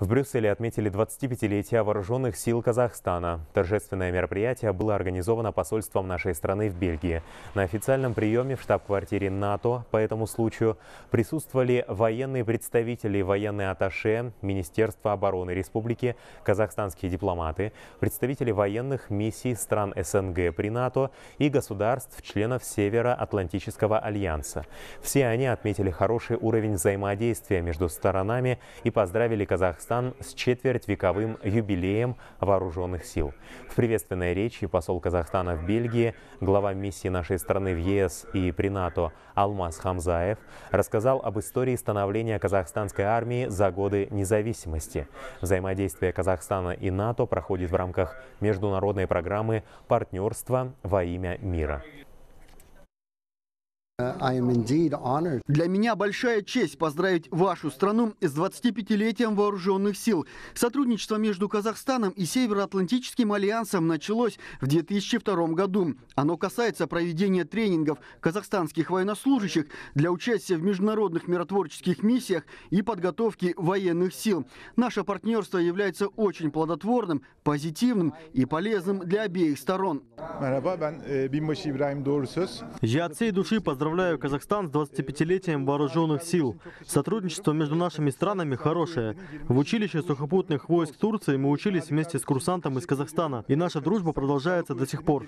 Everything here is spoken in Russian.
В Брюсселе отметили 25-летие вооруженных сил Казахстана. Торжественное мероприятие было организовано посольством нашей страны в Бельгии. На официальном приеме в штаб-квартире НАТО по этому случаю присутствовали военные представители, военные атташе, Министерства обороны Республики, казахстанские дипломаты, представители военных миссий стран СНГ при НАТО и государств, членов Североатлантического альянса. Все они отметили хороший уровень взаимодействия между сторонами и поздравили Казахстан Казахстан с четвертьвековым юбилеем вооруженных сил. В приветственной речи посол Казахстана в Бельгии, глава миссии нашей страны в ЕС и при НАТО Алмаз Хамзаев рассказал об истории становления казахстанской армии за годы независимости. Взаимодействие Казахстана и НАТО проходит в рамках международной программы «Партнерство во имя мира». Uh, для меня большая честь поздравить вашу страну с 25-летием вооруженных сил. Сотрудничество между Казахстаном и Североатлантическим альянсом началось в 2002 году. Оно касается проведения тренингов казахстанских военнослужащих для участия в международных миротворческих миссиях и подготовки военных сил. Наше партнерство является очень плодотворным, позитивным и полезным для обеих сторон. E, Я от всей души поздравляю Поздравляю Казахстан с 25-летием вооруженных сил. Сотрудничество между нашими странами хорошее. В училище сухопутных войск Турции мы учились вместе с курсантом из Казахстана, и наша дружба продолжается до сих пор.